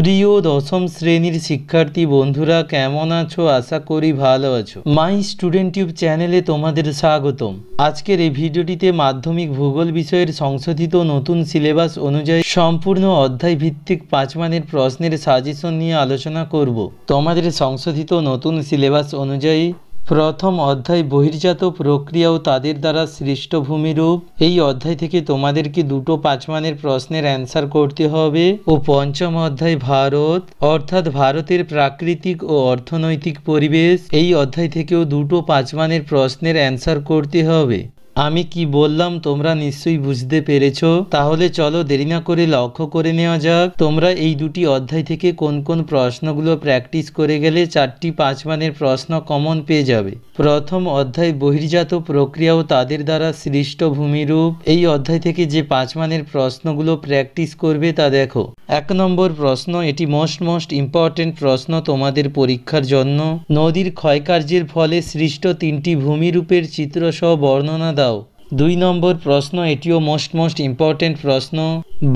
প্রিয় দশম শ্রেণীর শিক্ষার্থী বন্ধুরা কেমন আছো আশা করি ভালো আছো মাই স্টুডেন্ট টিউব চ্যানেলে তোমাদের স্বাগতম আজকের এই ভিডিওটিতে মাধ্যমিক ভূগোল বিষয়ের সংশোধিত নতুন সিলেবাস অনুযায়ী সম্পূর্ণ অধ্যায় ভিত্তিক পাঁচ মানের প্রশ্নের সাজেশন নিয়ে আলোচনা করব তোমাদের সংশোধিত নতুন সিলেবাস অনুযায়ী প্রথম অধ্যায় বহির্জাত প্রক্রিয়া ও তাদের দ্বারা সৃষ্ট ভূমিরূপ এই অধ্যায় থেকে তোমাদেরকে দুটো পাঁচমানের প্রশ্নের অ্যান্সার করতে হবে ও পঞ্চম অধ্যায় ভারত অর্থাৎ ভারতের প্রাকৃতিক ও অর্থনৈতিক পরিবেশ এই অধ্যায় থেকেও দুটো পাঁচমানের প্রশ্নের অ্যান্সার করতে হবে আমি কি বললাম তোমরা নিশ্চয়ই বুঝতে পেরেছ তাহলে চলো দেরি না করে লক্ষ্য করে নেওয়া যাক তোমরা এই দুটি অধ্যায় থেকে কোন কোন প্রশ্নগুলো প্র্যাকটিস করে গেলে চারটি পাঁচ মানের প্রশ্ন কমন পেয়ে যাবে প্রথম অধ্যায় বহির্জাত প্রক্রিয়া ও তাদের দ্বারা সৃষ্ট ভূমিরূপ এই অধ্যায় থেকে যে পাঁচ মানের প্রশ্নগুলো প্র্যাকটিস করবে তা দেখো এক নম্বর প্রশ্ন এটি মোস্ট মোস্ট ইম্পর্টেন্ট প্রশ্ন তোমাদের পরীক্ষার জন্য নদীর ক্ষয়কার্যের ফলে সৃষ্ট তিনটি ভূমিরূপের চিত্রসহ বর্ণনা দাও দুই নম্বর প্রশ্ন এটিও মোস্ট মোস্ট ইম্পর্টেন্ট প্রশ্ন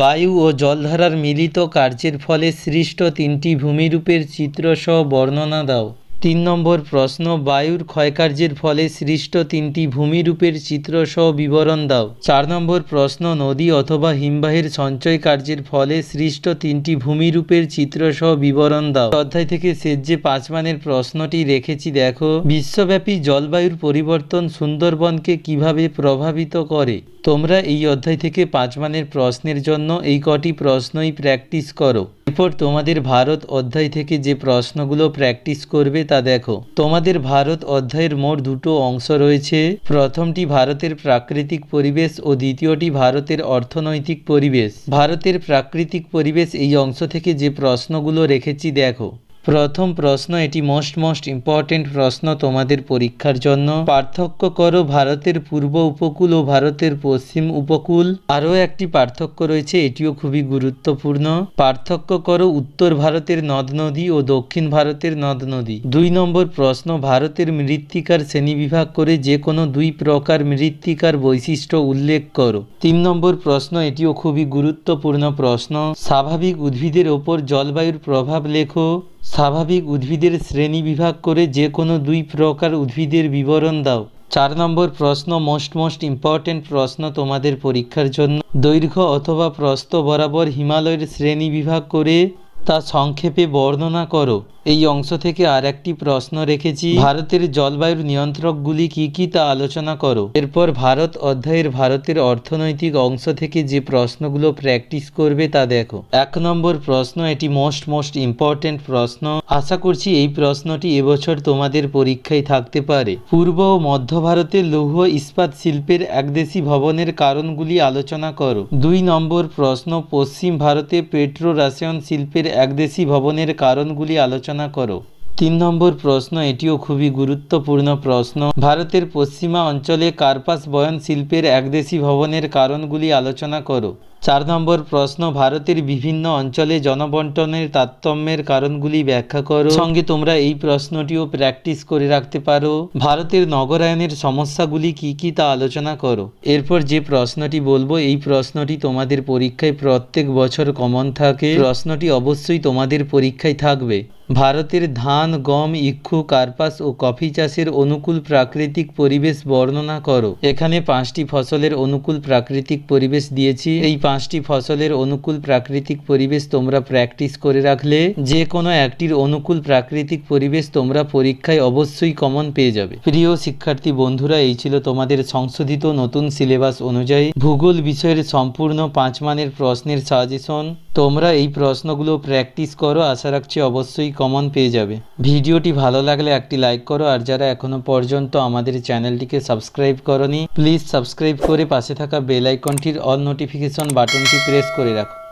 বায়ু ও জলধারার মিলিত কার্যের ফলে সৃষ্ট তিনটি ভূমিরূপের চিত্রসহ বর্ণনা দাও তিন নম্বর প্রশ্ন বায়ুর ক্ষয়কার্যের ফলে সৃষ্ট তিনটি ভূমিরূপের চিত্র সহ বিবরণ দাও চার নম্বর প্রশ্ন নদী অথবা হিমবাহের সঞ্চয় কার্যের ফলে সৃষ্ট তিনটি ভূমিরূপের চিত্র সহ বিবরণ দাও অধ্যায় থেকে শেষ যে পাঁচ মানের প্রশ্নটি রেখেছি দেখো বিশ্বব্যাপী জলবায়ুর পরিবর্তন সুন্দরবনকে কিভাবে প্রভাবিত করে তোমরা এই অধ্যায় থেকে পাঁচ মানের প্রশ্নের জন্য এই কটি প্রশ্নই প্র্যাকটিস করো এরপর তোমাদের ভারত অধ্যায় থেকে যে প্রশ্নগুলো প্র্যাকটিস করবে তা দেখো তোমাদের ভারত অধ্যায়ের মোট দুটো অংশ রয়েছে প্রথমটি ভারতের প্রাকৃতিক পরিবেশ ও দ্বিতীয়টি ভারতের অর্থনৈতিক পরিবেশ ভারতের প্রাকৃতিক পরিবেশ এই অংশ থেকে যে প্রশ্নগুলো রেখেছি দেখো প্রথম প্রশ্ন এটি মোস্ট মোস্ট ইম্পর্টেন্ট প্রশ্ন তোমাদের পরীক্ষার জন্য পার্থক্য করো ভারতের পূর্ব উপকূল ও ভারতের পশ্চিম উপকূল আরও একটি পার্থক্য রয়েছে এটিও খুবই গুরুত্বপূর্ণ পার্থক্য করো উত্তর ভারতের নদ নদী ও দক্ষিণ ভারতের নদ নদী দুই নম্বর প্রশ্ন ভারতের মৃত্তিকার শ্রেণীবিভাগ করে যে কোনো দুই প্রকার মৃত্তিকার বৈশিষ্ট্য উল্লেখ করো তিন নম্বর প্রশ্ন এটিও খুবই গুরুত্বপূর্ণ প্রশ্ন স্বাভাবিক উদ্ভিদের ওপর জলবায়ুর প্রভাব লেখো স্বাভাবিক উদ্ভিদের শ্রেণী বিভাগ করে যে কোনো দুই প্রকার উদ্ভিদের বিবরণ দাও চার নম্বর প্রশ্ন মোস্ট মোস্ট ইম্পর্টেন্ট প্রশ্ন তোমাদের পরীক্ষার জন্য দৈর্ঘ্য অথবা প্রস্থ বরাবর হিমালয়ের শ্রেণী বিভাগ করে তা সংক্ষেপে বর্ণনা করো এই অংশ থেকে আর একটি প্রশ্ন রেখেছি ভারতের জলবায়ুর নিয়ন্ত্রকগুলি কি কি তা আলোচনা করো এরপর ভারত অধ্যায়ের ভারতের অর্থনৈতিক অংশ থেকে যে প্রশ্নগুলো প্র্যাকটিস করবে তা দেখো এক নম্বর প্রশ্ন এটি মোস্ট মোস্ট ইম্পর্টেন্ট প্রশ্ন আশা করছি এই প্রশ্নটি এবছর তোমাদের পরীক্ষায় থাকতে পারে পূর্ব ও মধ্য ভারতের লৌহ ইস্পাত শিল্পের একদেশি ভবনের কারণগুলি আলোচনা করো দুই নম্বর প্রশ্ন পশ্চিম ভারতে পেট্রো রাসায়ন শিল্পের একদেশি ভবনের কারণগুলি আলোচনা আলোচনা করো তিন নম্বর প্রশ্ন এটিও খুবই গুরুত্বপূর্ণ প্রশ্ন ভারতের পশ্চিমা অঞ্চলে কার্পাস বয়ন শিল্পের একদেশী ভবনের কারণগুলি আলোচনা করো চার নম্বর প্রশ্ন ভারতের বিভিন্ন অঞ্চলে জনবন্টনের তারতম্যের কারণগুলি ব্যাখ্যা করো সঙ্গে তোমরা এই প্রশ্নটিও প্র্যাকটিস করে রাখতে পারো ভারতের নগরায়নের সমস্যাগুলি কি কি তা আলোচনা করো এরপর যে প্রশ্নটি বলবো এই প্রশ্নটি তোমাদের পরীক্ষায় প্রত্যেক বছর কমন থাকে প্রশ্নটি অবশ্যই তোমাদের পরীক্ষায় থাকবে ভারতের ধান গম ইক্ষু কার্পাস ও কফি চাষের অনুকূল প্রাকৃতিক পরিবেশ বর্ণনা করো এখানে পাঁচটি ফসলের অনুকূল প্রাকৃতিক পরিবেশ দিয়েছি এই পাঁচটি ফসলের অনুকূল প্রাকৃতিক পরিবেশ তোমরা প্র্যাকটিস করে রাখলে যে কোনো একটির অনুকূল প্রাকৃতিক পরিবেশ তোমরা পরীক্ষায় অবশ্যই কমন পেয়ে যাবে প্রিয় শিক্ষার্থী বন্ধুরা এই ছিল তোমাদের সংশোধিত নতুন সিলেবাস অনুযায়ী ভূগোল বিষয়ের সম্পূর্ণ পাঁচ মানের প্রশ্নের সাজেশন তোমরা এই প্রশ্নগুলো প্র্যাকটিস করো আশা রাখছি অবশ্যই কমন পেয়ে যাবে ভিডিওটি ভালো লাগলে একটি লাইক করো আর যারা এখনও পর্যন্ত আমাদের চ্যানেলটিকে সাবস্ক্রাইব করনি প্লিজ সাবস্ক্রাইব করে পাশে থাকা বেল আইকনটির অল নোটিফিকেশন বাটনটি প্রেস করে রাখো